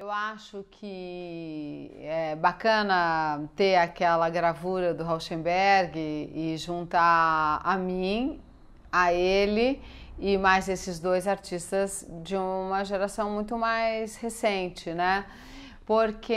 Eu acho que é bacana ter aquela gravura do Rauschenberg e juntar a mim, a ele e mais esses dois artistas de uma geração muito mais recente, né? porque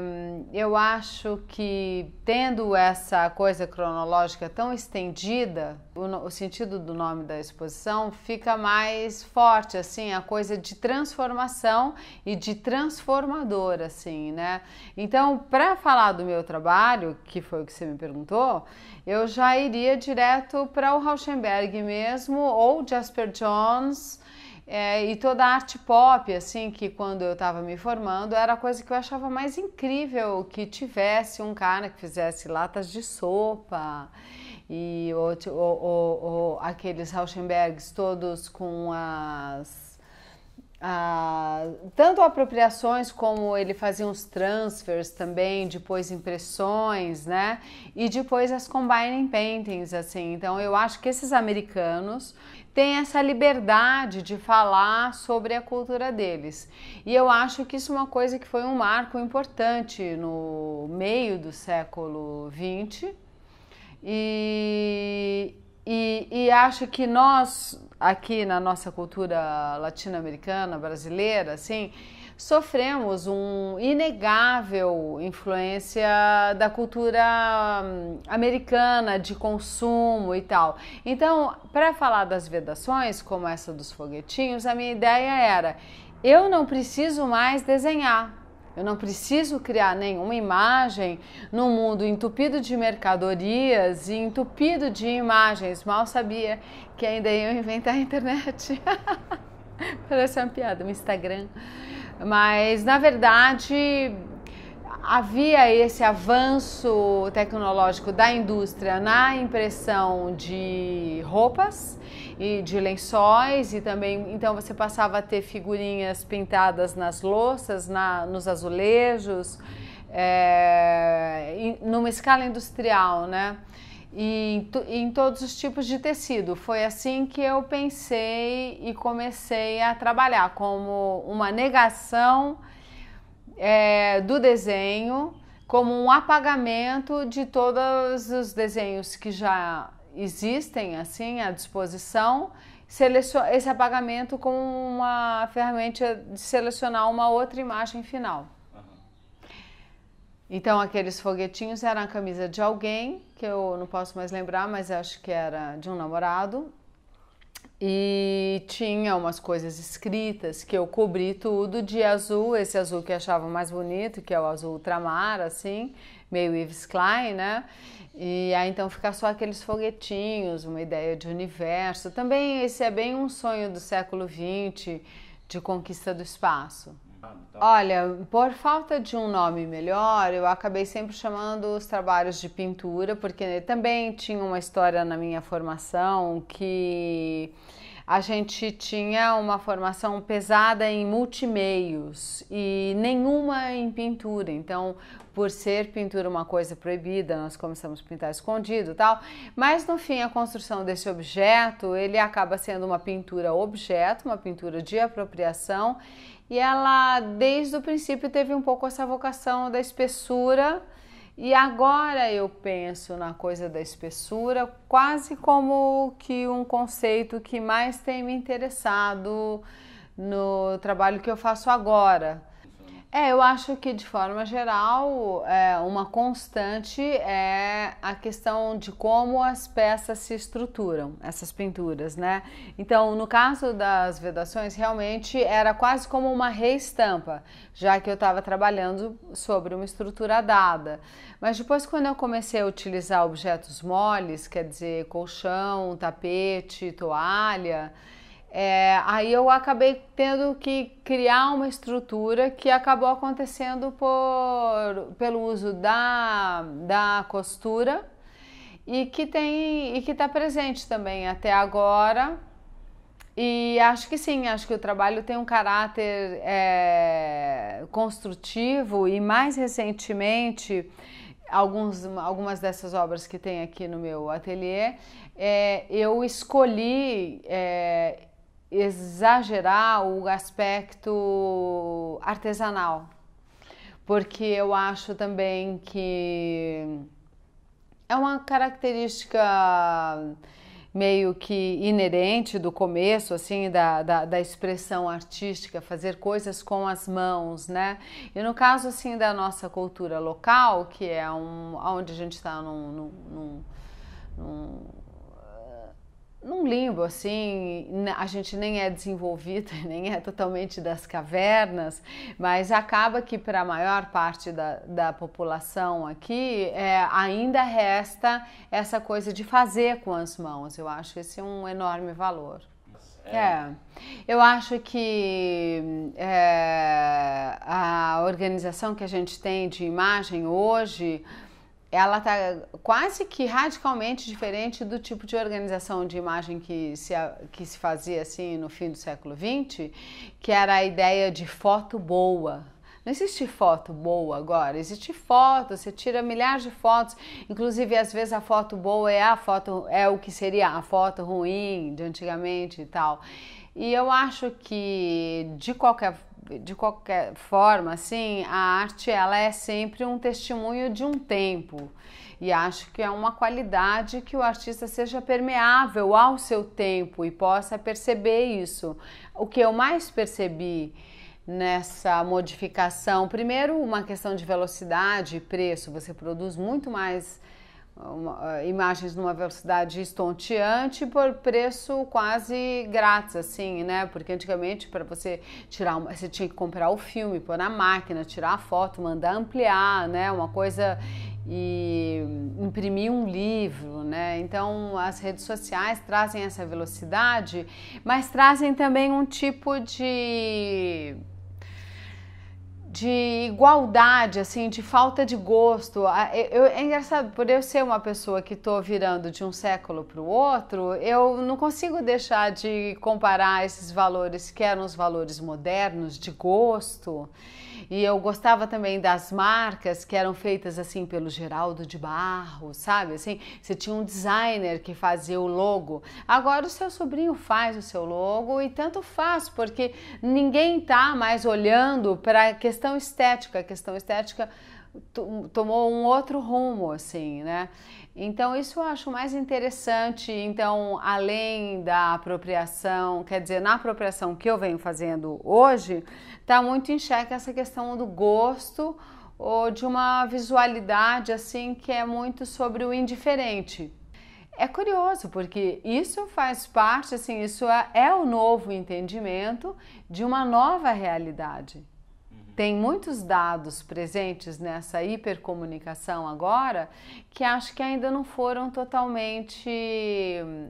hum, eu acho que tendo essa coisa cronológica tão estendida, o, o, sentido do nome da exposição fica mais forte, assim, a coisa de transformação e de transformador, assim, né? Então, para falar do meu trabalho, que foi o que você me perguntou, eu já iria direto para o Rauschenberg mesmo ou Jasper Johns. É, e toda a arte pop, assim, que quando eu estava me formando, era a coisa que eu achava mais incrível que tivesse um cara que fizesse latas de sopa e ou, ou, ou, aqueles Rauschenbergs todos com as ah, tanto apropriações como ele fazia uns transfers também, depois impressões, né? E depois as combining paintings, assim. Então eu acho que esses americanos têm essa liberdade de falar sobre a cultura deles. E eu acho que isso é uma coisa que foi um marco importante no meio do século XX. E, e, e acho que nós aqui na nossa cultura latino-americana, brasileira, assim, sofremos um inegável influência da cultura hum, americana de consumo e tal. Então, para falar das vedações, como essa dos foguetinhos, a minha ideia era: eu não preciso mais desenhar eu não preciso criar nenhuma imagem num mundo entupido de mercadorias e entupido de imagens. Mal sabia que ainda ia inventar a internet. Parece uma piada, um Instagram. Mas na verdade havia esse avanço tecnológico da indústria na impressão de roupas e de lençóis e também então você passava a ter figurinhas pintadas nas louças, na, nos azulejos, é, numa escala industrial, né? E em, todos os tipos de tecido. Foi assim que eu pensei e comecei a trabalhar como uma negação é, do desenho como um apagamento de todos os desenhos que já existem assim à disposição, esse apagamento com uma ferramenta de selecionar uma outra imagem final. Então aqueles foguetinhos eram a camisa de alguém, que eu não posso mais lembrar, mas acho que era de um namorado. E tinha umas coisas escritas que eu cobri tudo de azul, esse azul que eu achava mais bonito, que é o azul ultramar, assim meio Yves Klein, né? E aí então fica só aqueles foguetinhos, uma ideia de universo. Também esse é bem um sonho do século XX de conquista do espaço. Ah, tá. Olha, por falta de um nome melhor, eu acabei sempre chamando os trabalhos de pintura, porque também tinha uma história na minha formação que a gente tinha uma formação pesada em multimeios e nenhuma em pintura. Então, por ser pintura uma coisa proibida, nós começamos a pintar escondido, tal. Mas no fim, a construção desse objeto, ele acaba sendo uma pintura objeto, uma pintura de apropriação, e ela desde o princípio teve um pouco essa vocação da espessura e agora eu penso na coisa da espessura quase como que um conceito que mais tem me interessado no trabalho que eu faço agora é, eu acho que de forma geral, é, uma constante é a questão de como as peças se estruturam, essas pinturas, né? Então, no caso das vedações, realmente era quase como uma reestampa, já que eu estava trabalhando sobre uma estrutura dada. Mas depois, quando eu comecei a utilizar objetos moles, quer dizer, colchão, tapete, toalha, é, aí eu acabei tendo que criar uma estrutura que acabou acontecendo por, pelo uso da, da costura e que tem e que está presente também até agora. E acho que sim, acho que o trabalho tem um caráter é, construtivo e mais recentemente alguns, algumas dessas obras que tem aqui no meu ateliê, é, eu escolhi é, exagerar o aspecto artesanal, porque eu acho também que é uma característica meio que inerente do começo, assim, da, da, da, expressão artística, fazer coisas com as mãos, né? E no caso, assim, da nossa cultura local, que é um, onde a gente está num, num, num, num num limbo assim, a gente nem é desenvolvida, nem é totalmente das cavernas, mas acaba que para a maior parte da, da população aqui é, ainda resta essa coisa de fazer com as mãos. Eu acho esse um enorme valor. É. é. Eu acho que é, a organização que a gente tem de imagem hoje ela está quase que radicalmente diferente do tipo de organização de imagem que se, que se fazia assim no fim do século XX, que era a ideia de foto boa. Não existe foto boa agora, existe foto, você tira milhares de fotos, inclusive às vezes a foto boa é a foto é o que seria a foto ruim de antigamente e tal. E eu acho que de qualquer de qualquer forma, assim, a arte ela é sempre um testemunho de um tempo. E acho que é uma qualidade que o artista seja permeável ao seu tempo e possa perceber isso. O que eu mais percebi nessa modificação, primeiro, uma questão de velocidade e preço, você produz muito mais uma, ah, imagens numa velocidade estonteante por preço quase grátis, assim, né? Porque antigamente para você tirar, uma, você tinha que comprar o filme, pôr na máquina, tirar a foto, mandar ampliar, né? Uma coisa e imprimir um livro, né? Então as redes sociais trazem essa velocidade, mas trazem também um tipo de de igualdade, assim, de falta de gosto. Eu, é engraçado, por eu ser uma pessoa que estou virando de um século para o outro, eu não consigo deixar de comparar esses valores que eram os valores modernos de gosto e eu gostava também das marcas que eram feitas assim pelo Geraldo de Barro, sabe? Assim, você tinha um designer que fazia o logo. Agora o seu sobrinho faz o seu logo e tanto faz, porque ninguém tá mais olhando para a questão estética. A questão estética tomou um outro rumo, assim, né? Então, isso eu acho mais interessante. Então, além da apropriação, quer dizer, na apropriação que eu venho fazendo hoje, está muito em xeque essa questão do gosto ou de uma visualidade, assim, que é muito sobre o indiferente. É curioso, porque isso faz parte, assim, isso é, é o novo entendimento de uma nova realidade. Tem muitos dados presentes nessa hipercomunicação agora que acho que ainda não foram totalmente,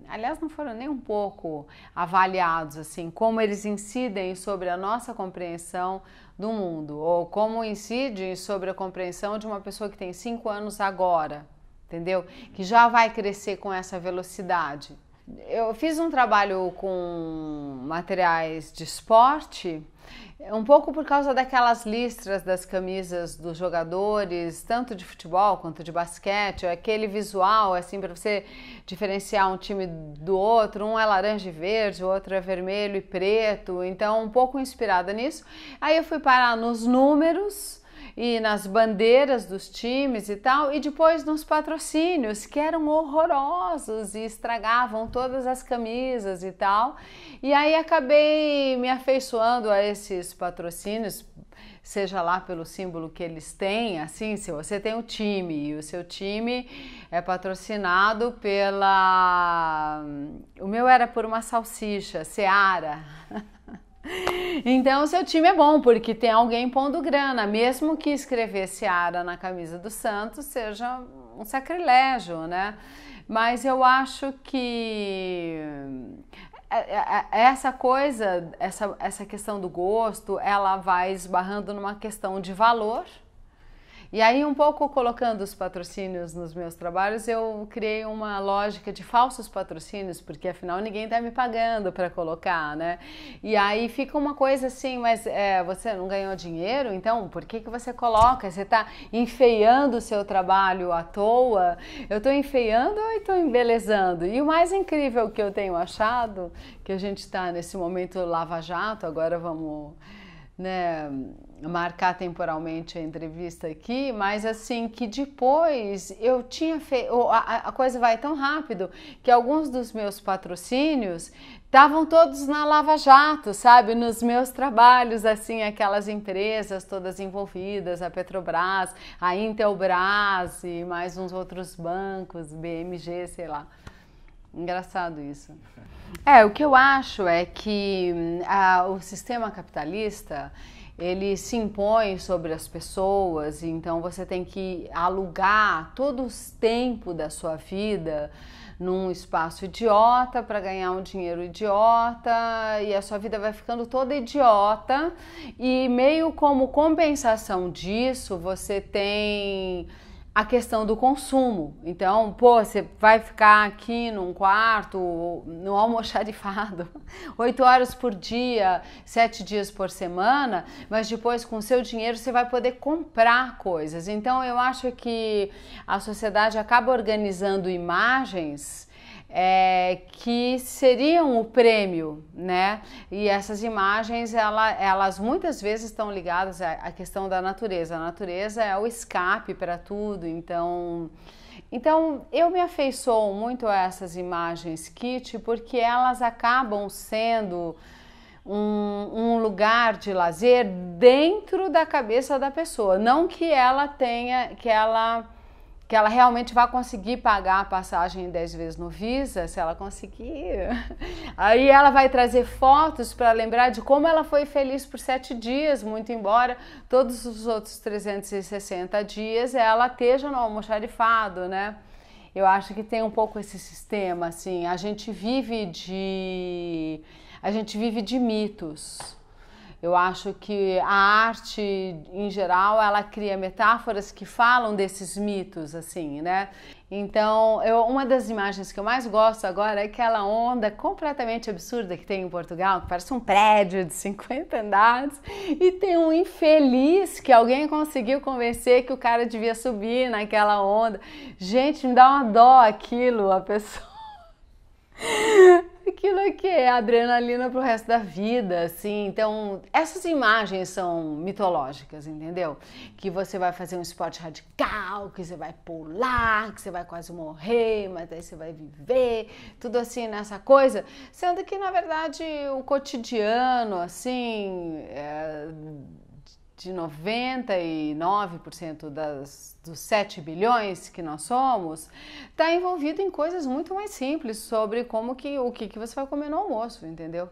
aliás, não foram nem um pouco avaliados assim, como eles incidem sobre a nossa compreensão do mundo ou como incidem sobre a compreensão de uma pessoa que tem cinco anos agora, entendeu? Que já vai crescer com essa velocidade. Eu fiz um trabalho com materiais de esporte é um pouco por causa daquelas listras das camisas dos jogadores, tanto de futebol quanto de basquete, aquele visual assim para você diferenciar um time do outro, um é laranja e verde, o outro é vermelho e preto. Então, um pouco inspirada nisso. Aí eu fui parar nos números e nas bandeiras dos times e tal, e depois nos patrocínios que eram horrorosos e estragavam todas as camisas e tal. E aí acabei me afeiçoando a esses patrocínios seja lá pelo símbolo que eles têm, assim, se você tem um time e o seu time é patrocinado pela. O meu era por uma salsicha, Seara. Então, seu time é bom, porque tem alguém pondo grana. Mesmo que escrever Seara na camisa do Santos seja um sacrilégio, né? Mas eu acho que é, é, é, essa coisa, essa, essa questão do gosto, ela vai esbarrando numa questão de valor e aí, um pouco colocando os patrocínios nos meus trabalhos, eu criei uma lógica de falsos patrocínios, porque afinal ninguém está me pagando para colocar, né? E aí fica uma coisa assim, mas é, você não ganhou dinheiro, então por que, que você coloca? Você está enfeiando o seu trabalho à toa? Eu estou enfeiando ou estou embelezando? E o mais incrível que eu tenho achado, que a gente está nesse momento lava-jato, agora vamos né, marcar temporalmente a entrevista aqui, mas assim que depois eu tinha feito, a, a, coisa vai tão rápido que alguns dos meus patrocínios estavam todos na Lava Jato, sabe, nos meus trabalhos, assim, aquelas empresas todas envolvidas, a Petrobras, a Intelbras e mais uns outros bancos, BMG, sei lá. Engraçado isso. É, o que eu acho é que hum, a, o sistema capitalista ele se impõe sobre as pessoas, então você tem que alugar todo o tempo da sua vida num espaço idiota para ganhar um dinheiro idiota e a sua vida vai ficando toda idiota e meio como compensação disso você tem a questão do consumo. Então, pô, você vai ficar aqui num quarto, no almoxarifado, oito horas por dia, sete dias por semana, mas depois com o seu dinheiro você vai poder comprar coisas. Então, eu acho que a sociedade acaba organizando imagens é, que seriam o prêmio, né? E essas imagens, ela, elas muitas vezes estão ligadas à, à questão da natureza. A natureza é o escape para tudo, então... Então, eu me afeiçoo muito a essas imagens kit porque elas acabam sendo um, um, lugar de lazer dentro da cabeça da pessoa. Não que ela tenha, que ela que ela realmente vai conseguir pagar a passagem 10 vezes no Visa, se ela conseguir. Aí ela vai trazer fotos para lembrar de como ela foi feliz por sete dias, muito embora todos os outros 360 dias ela esteja no almoxarifado, né? Eu acho que tem um pouco esse sistema, assim, a gente vive de a gente vive de mitos. Eu acho que a arte, em geral, ela cria metáforas que falam desses mitos, assim, né? Então, eu, uma das imagens que eu mais gosto agora é aquela onda completamente absurda que tem em Portugal, que parece um prédio de 50 andares, e tem um infeliz que alguém conseguiu convencer que o cara devia subir naquela onda. Gente, me dá uma dó aquilo, a pessoa. aquilo é que é adrenalina pro resto da vida, assim. Então, essas imagens são mitológicas, entendeu? Que você vai fazer um esporte radical, que você vai pular, que você vai quase morrer, mas aí você vai viver, tudo assim nessa coisa. Sendo que, na verdade, o cotidiano, assim. É de 99% das, dos 7 bilhões que nós somos, está envolvido em coisas muito mais simples sobre como que o que, que você vai comer no almoço, entendeu?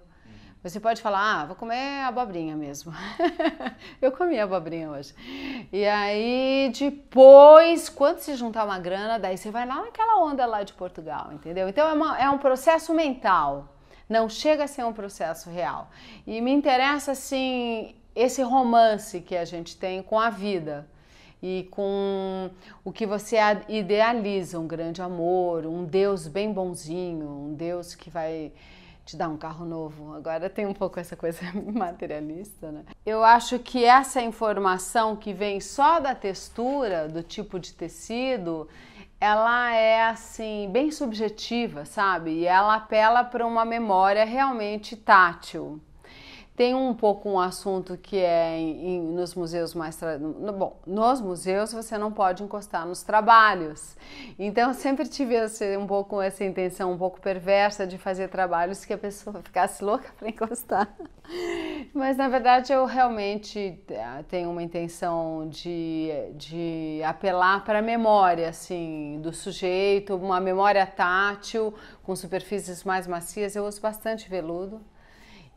Você pode falar, ah, vou comer abobrinha mesmo. eu comi abobrinha hoje. E aí, depois, quando se juntar uma grana, daí você vai lá naquela onda lá de Portugal, entendeu? Então é, uma, é um processo mental, não chega a ser um processo real. E me interessa, assim, esse romance que a gente tem com a vida e com o que você idealiza, um grande amor, um Deus bem bonzinho, um Deus que vai te dar um carro novo. Agora tem um pouco essa coisa materialista, né? Eu acho que essa informação que vem só da textura, do tipo de tecido, ela é assim bem subjetiva, sabe? E ela apela para uma memória realmente tátil. Tem um pouco um assunto que é em, em, nos museus mais. No, bom, nos museus você não pode encostar nos trabalhos. Então eu sempre tive esse, um pouco essa intenção um pouco perversa de fazer trabalhos que a pessoa ficasse louca para encostar. Mas na verdade eu realmente eh, tenho uma intenção de, de apelar para a memória assim, do sujeito, uma memória tátil, com superfícies mais macias. Eu uso bastante veludo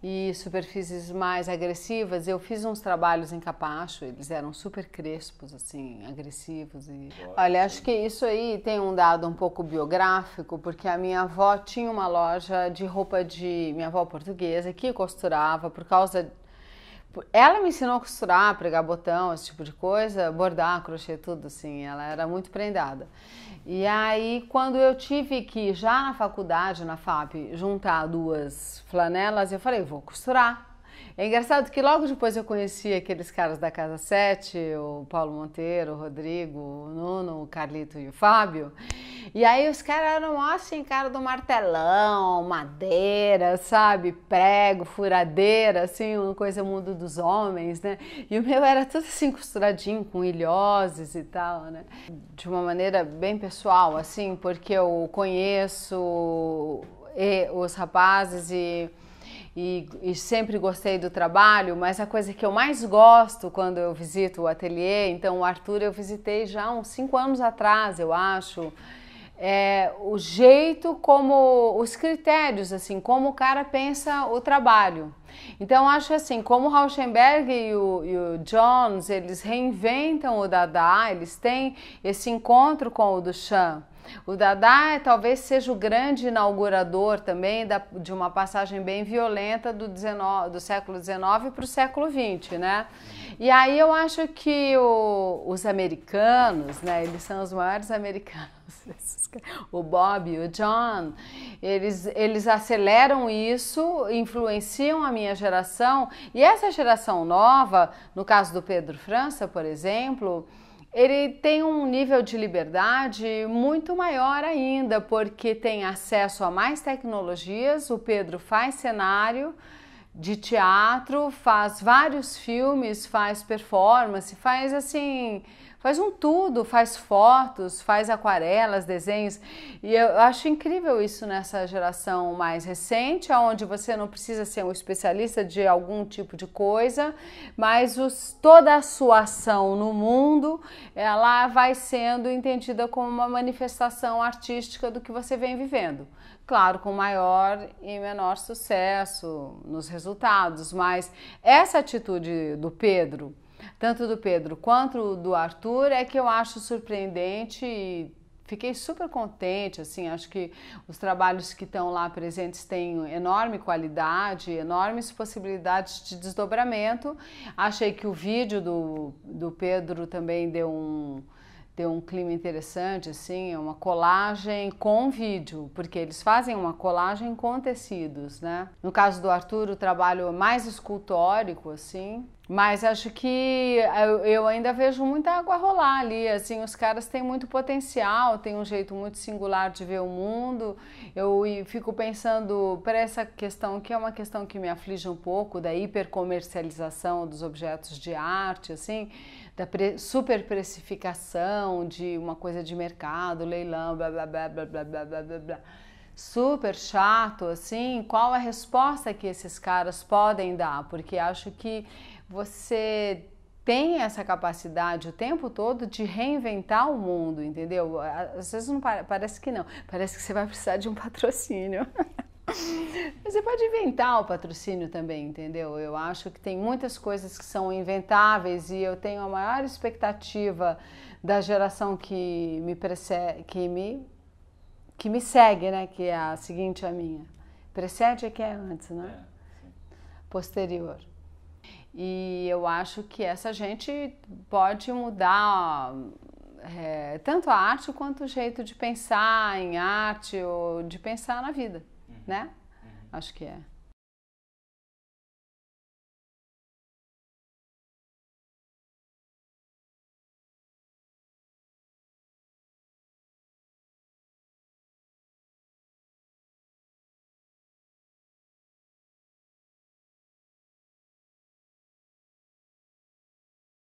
e superfícies mais agressivas. Eu fiz uns trabalhos em capacho, eles eram super crespos, assim, agressivos. E... Olha, acho que isso aí tem um dado um pouco biográfico, porque a minha avó tinha uma loja de roupa de. Minha avó portuguesa que costurava por causa ela me ensinou a costurar, pregar botão, esse tipo de coisa, bordar, crochê, tudo assim. Ela era muito prendada. E aí, quando eu tive que, já na faculdade, na FAP, juntar duas flanelas, eu falei, vou costurar. É engraçado que logo depois eu conheci aqueles caras da Casa 7, o Paulo Monteiro, o Rodrigo, o Nuno, o Carlito e o Fábio. E aí os caras eram assim, cara do martelão, madeira, sabe? Prego, furadeira, assim, uma coisa mundo dos homens, né? E o meu era tudo assim costuradinho, com ilhoses e tal, né? De uma maneira bem pessoal, assim, porque eu conheço eh, os rapazes e e, e, sempre gostei do trabalho, mas a coisa que eu mais gosto quando eu visito o ateliê, então o Arthur eu visitei já uns cinco anos atrás, eu acho, é o jeito como os critérios, assim, como o cara pensa o trabalho. Então acho assim, como o Rauschenberg e o, e o Jones, eles reinventam o Dada, eles têm esse encontro com o Duchamp. O Dadá talvez seja o grande inaugurador também da, de uma passagem bem violenta do, 19, do século XIX para o século XX, né? E aí eu acho que o, os americanos, né? Eles são os maiores americanos o Bob, o John, eles, eles aceleram isso, influenciam a minha geração e essa geração nova, no caso do Pedro França, por exemplo, ele tem um nível de liberdade muito maior ainda, porque tem acesso a mais tecnologias. O Pedro faz cenário de teatro, faz vários filmes, faz performance, faz assim faz um tudo, faz fotos, faz aquarelas, desenhos. E eu acho incrível isso nessa geração mais recente, onde você não precisa ser um especialista de algum tipo de coisa, mas os, toda a sua ação no mundo, ela vai sendo entendida como uma manifestação artística do que você vem vivendo claro, com maior e menor sucesso nos resultados, mas essa atitude do Pedro tanto do Pedro quanto do Arthur, é que eu acho surpreendente e fiquei super contente, assim, acho que os trabalhos que estão lá presentes têm enorme qualidade, enormes possibilidades de desdobramento. Achei que o vídeo do, do Pedro também deu um ter um clima interessante, assim, é uma colagem com vídeo, porque eles fazem uma colagem com tecidos, né? No caso do Arthur, o trabalho é mais escultórico, assim, mas acho que eu ainda vejo muita água rolar ali, assim, os caras têm muito potencial, têm um jeito muito singular de ver o mundo. Eu fico pensando para essa questão, que é uma questão que me aflige um pouco da hipercomercialização dos objetos de arte, assim, da superprecificação, de uma coisa de mercado, leilão, blá blá blá blá blá blá blá blá. blá. Super chato, assim. Qual a resposta que esses caras podem dar? Porque acho que você tem essa capacidade o tempo todo de reinventar o mundo, entendeu? Às vezes não parece que não, parece que você vai precisar de um patrocínio. Você pode inventar o patrocínio também, entendeu? Eu acho que tem muitas coisas que são inventáveis e eu tenho a maior expectativa da geração que me precede, que me que me segue, né? Que é a seguinte a minha. Precede é que é antes, né? É, Posterior. E eu acho que essa gente pode mudar é, tanto a arte quanto o jeito de pensar em arte ou de pensar na vida né? Uhum. Acho que é.